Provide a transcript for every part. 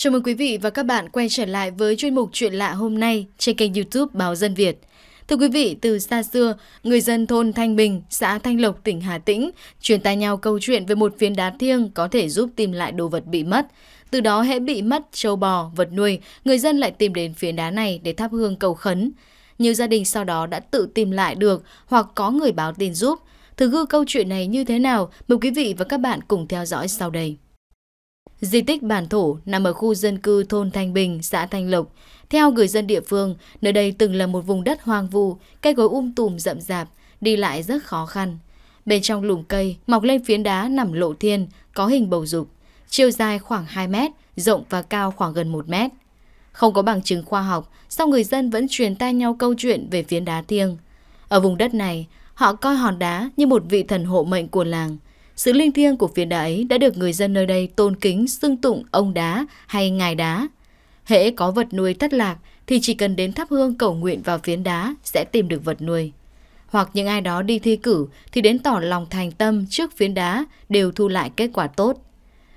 Chào mừng quý vị và các bạn quay trở lại với chuyên mục Chuyện lạ hôm nay trên kênh YouTube Báo Dân Việt. Thưa quý vị, từ xa xưa, người dân thôn Thanh Bình, xã Thanh Lộc, tỉnh Hà Tĩnh truyền tai nhau câu chuyện về một phiến đá thiêng có thể giúp tìm lại đồ vật bị mất. Từ đó hễ bị mất châu bò, vật nuôi, người dân lại tìm đến phiến đá này để thắp hương cầu khấn. Nhiều gia đình sau đó đã tự tìm lại được hoặc có người báo tin giúp. Thực hư câu chuyện này như thế nào? Mời quý vị và các bạn cùng theo dõi sau đây. Di tích bản thổ nằm ở khu dân cư thôn Thanh Bình, xã Thanh Lộc. Theo người dân địa phương, nơi đây từng là một vùng đất hoang vu, cây cối um tùm rậm rạp, đi lại rất khó khăn. Bên trong lùm cây mọc lên phiến đá nằm lộ thiên, có hình bầu dục, chiều dài khoảng 2 mét, rộng và cao khoảng gần 1 mét. Không có bằng chứng khoa học, sau người dân vẫn truyền tai nhau câu chuyện về phiến đá thiêng. Ở vùng đất này, họ coi hòn đá như một vị thần hộ mệnh của làng – sự linh thiêng của phiến đá ấy đã được người dân nơi đây tôn kính, xưng tụng ông đá hay ngài đá. Hễ có vật nuôi thất lạc thì chỉ cần đến thắp hương cầu nguyện vào phiến đá sẽ tìm được vật nuôi. Hoặc những ai đó đi thi cử thì đến tỏ lòng thành tâm trước phiến đá đều thu lại kết quả tốt.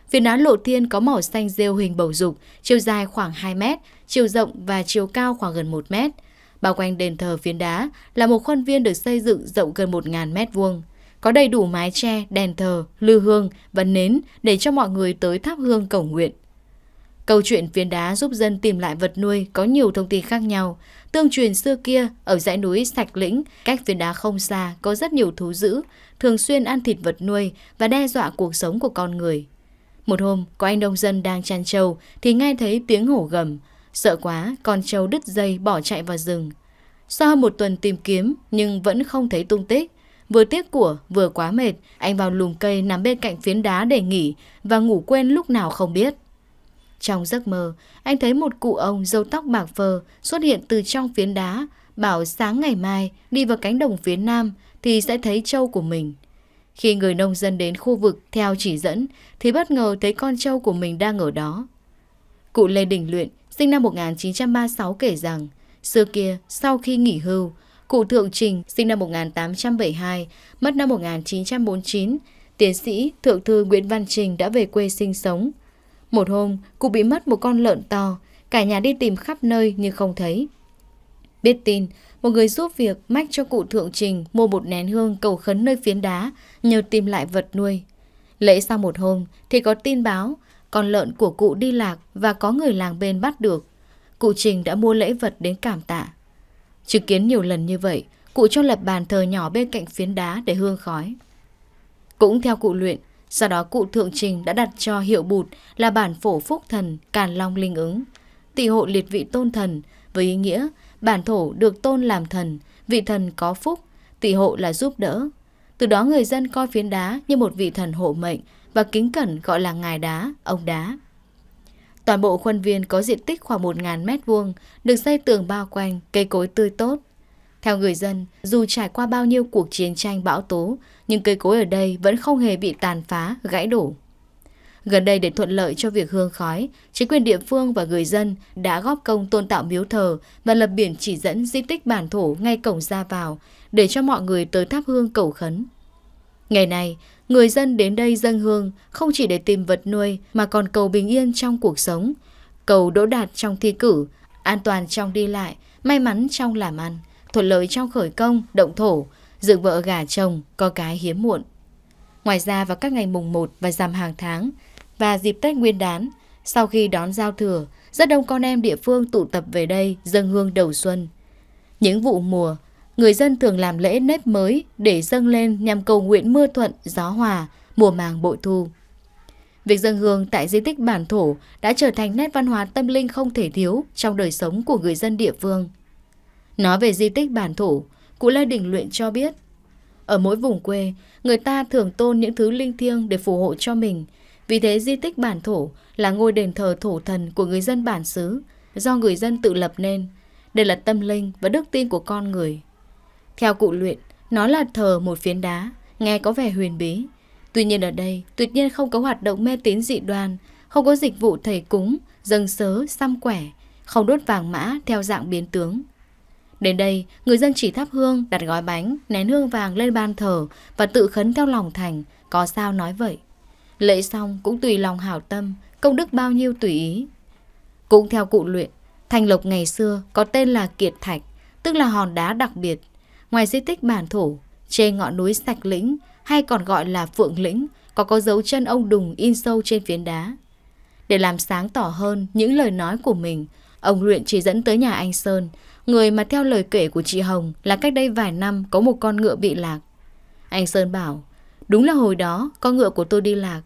Phiến đá lộ thiên có màu xanh rêu hình bầu dục, chiều dài khoảng 2 mét, chiều rộng và chiều cao khoảng gần 1 mét. Bao quanh đền thờ phiến đá là một khuôn viên được xây dựng rộng gần 1.000 mét vuông có đầy đủ mái tre, đèn thờ, lư hương và nến để cho mọi người tới thắp hương cầu nguyện. Câu chuyện phiến đá giúp dân tìm lại vật nuôi có nhiều thông tin khác nhau. Tương truyền xưa kia, ở dãy núi Sạch Lĩnh, cách phiến đá không xa, có rất nhiều thú dữ, thường xuyên ăn thịt vật nuôi và đe dọa cuộc sống của con người. Một hôm, có anh nông dân đang chăn trâu thì nghe thấy tiếng hổ gầm. Sợ quá, con trâu đứt dây bỏ chạy vào rừng. Sau một tuần tìm kiếm nhưng vẫn không thấy tung tích, Vừa tiếc của, vừa quá mệt, anh vào lùm cây nằm bên cạnh phiến đá để nghỉ và ngủ quên lúc nào không biết. Trong giấc mơ, anh thấy một cụ ông râu tóc bạc phơ xuất hiện từ trong phiến đá, bảo sáng ngày mai đi vào cánh đồng phía nam thì sẽ thấy trâu của mình. Khi người nông dân đến khu vực theo chỉ dẫn thì bất ngờ thấy con trâu của mình đang ở đó. Cụ Lê Đình Luyện, sinh năm 1936 kể rằng, xưa kia sau khi nghỉ hưu, cụ Thượng Trình sinh năm 1872, mất năm 1949, tiến sĩ Thượng thư Nguyễn Văn Trình đã về quê sinh sống. Một hôm, cụ bị mất một con lợn to, cả nhà đi tìm khắp nơi nhưng không thấy. Biết tin, một người giúp việc mách cho cụ Thượng Trình mua một nén hương cầu khấn nơi phiến đá, nhờ tìm lại vật nuôi. Lễ sau một hôm thì có tin báo con lợn của cụ đi lạc và có người làng bên bắt được. Cụ Trình đã mua lễ vật đến cảm tạ. Chứng kiến nhiều lần như vậy, cụ cho lập bàn thờ nhỏ bên cạnh phiến đá để hương khói. Cũng theo cụ luyện, sau đó cụ thượng trình đã đặt cho hiệu bụt là bản phổ phúc thần Càn Long Linh ứng, tỷ hộ liệt vị tôn thần, với ý nghĩa bản thổ được tôn làm thần, vị thần có phúc, tỷ hộ là giúp đỡ. Từ đó người dân coi phiến đá như một vị thần hộ mệnh và kính cẩn gọi là ngài đá, ông đá. Toàn bộ khuôn viên có diện tích khoảng 1.000 m2, được xây tường bao quanh, cây cối tươi tốt. Theo người dân, dù trải qua bao nhiêu cuộc chiến tranh bão tố, nhưng cây cối ở đây vẫn không hề bị tàn phá, gãy đổ. Gần đây để thuận lợi cho việc hương khói, chính quyền địa phương và người dân đã góp công tôn tạo miếu thờ và lập biển chỉ dẫn di tích bản thổ ngay cổng ra vào để cho mọi người tới tháp hương cầu khấn. Ngày này người dân đến đây dân hương không chỉ để tìm vật nuôi mà còn cầu bình yên trong cuộc sống, cầu đỗ đạt trong thi cử, an toàn trong đi lại, may mắn trong làm ăn, thuận lợi trong khởi công, động thổ, dựng vợ gả chồng, có cái hiếm muộn. Ngoài ra vào các ngày mùng 1 và giảm hàng tháng và dịp Tết Nguyên đán, sau khi đón giao thừa, rất đông con em địa phương tụ tập về đây dâng hương đầu xuân. Những vụ mùa, người dân thường làm lễ nếp mới để dâng lên nhằm cầu nguyện mưa thuận, gió hòa, mùa màng bội thu. Việc dâng hương tại di tích bản thổ đã trở thành nét văn hóa tâm linh không thể thiếu trong đời sống của người dân địa phương. Nói về di tích bản thổ, cụ Lê Đình Luyện cho biết, ở mỗi vùng quê, người ta thường tôn những thứ linh thiêng để phù hộ cho mình. Vì thế di tích bản thổ là ngôi đền thờ thổ thần của người dân bản xứ, do người dân tự lập nên. Đây là tâm linh và đức tin của con người. Theo cụ luyện, nó là thờ một phiến đá, nghe có vẻ huyền bí. Tuy nhiên ở đây, tuyệt nhiên không có hoạt động mê tín dị đoan, không có dịch vụ thầy cúng, dâng sớ, xăm quẻ, không đốt vàng mã theo dạng biến tướng. Đến đây, người dân chỉ thắp hương, đặt gói bánh, nén hương vàng lên ban thờ và tự khấn theo lòng thành, có sao nói vậy. Lễ xong cũng tùy lòng hảo tâm, công đức bao nhiêu tùy ý. Cũng theo cụ luyện, thành lộc ngày xưa có tên là kiệt thạch, tức là hòn đá đặc biệt, Ngoài di tích bản thổ, trên ngọn núi Sạch Lĩnh hay còn gọi là Phượng Lĩnh có có dấu chân ông Đùng in sâu trên phiến đá. Để làm sáng tỏ hơn những lời nói của mình, ông Luyện chỉ dẫn tới nhà anh Sơn, người mà theo lời kể của chị Hồng là cách đây vài năm có một con ngựa bị lạc. Anh Sơn bảo, đúng là hồi đó con ngựa của tôi đi lạc.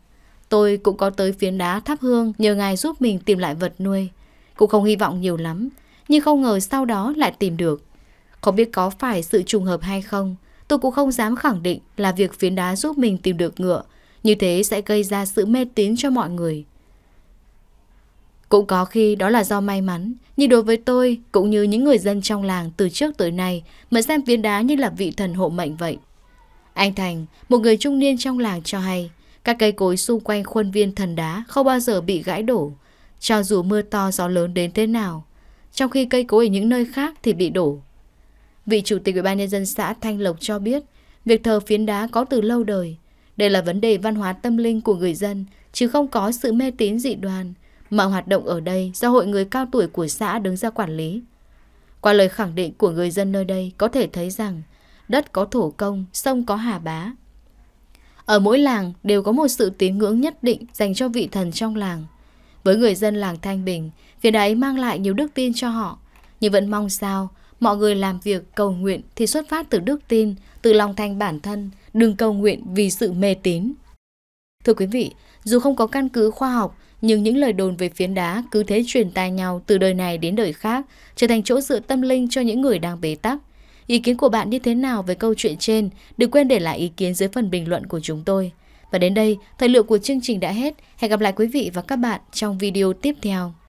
Tôi cũng có tới phiến đá thắp hương nhờ ngài giúp mình tìm lại vật nuôi. Cũng không hy vọng nhiều lắm, nhưng không ngờ sau đó lại tìm được. Không biết có phải sự trùng hợp hay không, tôi cũng không dám khẳng định là việc phiến đá giúp mình tìm được ngựa, như thế sẽ gây ra sự mê tín cho mọi người. Cũng có khi đó là do may mắn, nhưng đối với tôi cũng như những người dân trong làng từ trước tới nay mới xem phiến đá như là vị thần hộ mệnh vậy. Anh Thành, một người trung niên trong làng cho hay, các cây cối xung quanh khuôn viên thần đá không bao giờ bị gãy đổ, cho dù mưa to gió lớn đến thế nào, trong khi cây cối ở những nơi khác thì bị đổ, Vị chủ tịch ubnd xã Thanh Lộc cho biết, việc thờ phiến đá có từ lâu đời. Đây là vấn đề văn hóa tâm linh của người dân, chứ không có sự mê tín dị đoan. Mà hoạt động ở đây do hội người cao tuổi của xã đứng ra quản lý. Qua lời khẳng định của người dân nơi đây có thể thấy rằng đất có thổ công, sông có hà bá. Ở mỗi làng đều có một sự tín ngưỡng nhất định dành cho vị thần trong làng. Với người dân làng Thanh Bình, phiền ấy mang lại nhiều đức tin cho họ, nhưng vẫn mong sao Mọi người làm việc cầu nguyện thì xuất phát từ đức tin, từ lòng thành bản thân, đừng cầu nguyện vì sự mê tín. Thưa quý vị, dù không có căn cứ khoa học, nhưng những lời đồn về phiến đá cứ thế truyền tai nhau từ đời này đến đời khác, trở thành chỗ dựa tâm linh cho những người đang bế tắc. Ý kiến của bạn như thế nào về câu chuyện trên? Đừng quên để lại ý kiến dưới phần bình luận của chúng tôi. Và đến đây, thời lượng của chương trình đã hết. Hẹn gặp lại quý vị và các bạn trong video tiếp theo.